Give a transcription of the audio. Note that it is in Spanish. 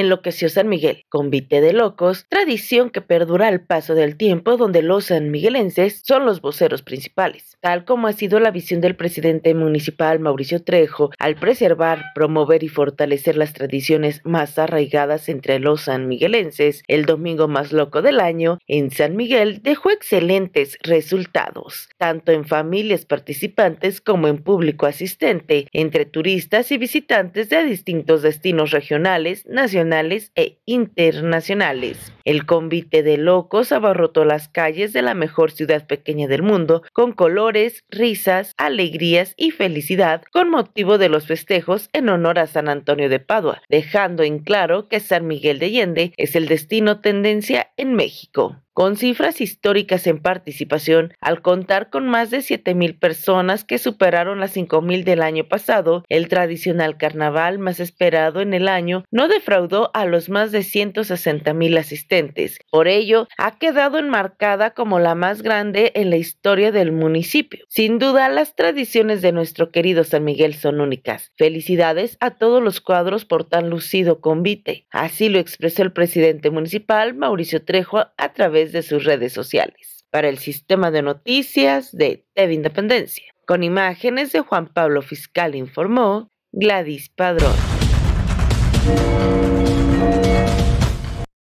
enloqueció San Miguel, convite de locos, tradición que perdura al paso del tiempo donde los sanmiguelenses son los voceros principales. Tal como ha sido la visión del presidente municipal Mauricio Trejo al preservar, promover y fortalecer las tradiciones más arraigadas entre los sanmiguelenses, el domingo más loco del año en San Miguel dejó excelentes resultados, tanto en familias participantes como en público asistente, entre turistas y visitantes de distintos destinos regionales, nacionales e internacionales. El convite de locos abarrotó las calles de la mejor ciudad pequeña del mundo con colores, risas, alegrías y felicidad con motivo de los festejos en honor a San Antonio de Padua, dejando en claro que San Miguel de Allende es el destino tendencia en México con cifras históricas en participación, al contar con más de 7.000 personas que superaron las 5.000 del año pasado, el tradicional carnaval más esperado en el año no defraudó a los más de 160.000 asistentes. Por ello, ha quedado enmarcada como la más grande en la historia del municipio. Sin duda, las tradiciones de nuestro querido San Miguel son únicas. Felicidades a todos los cuadros por tan lucido convite. Así lo expresó el presidente municipal, Mauricio Trejo, a través de sus redes sociales para el sistema de noticias de TV Independencia. Con imágenes de Juan Pablo Fiscal informó Gladys Padrón.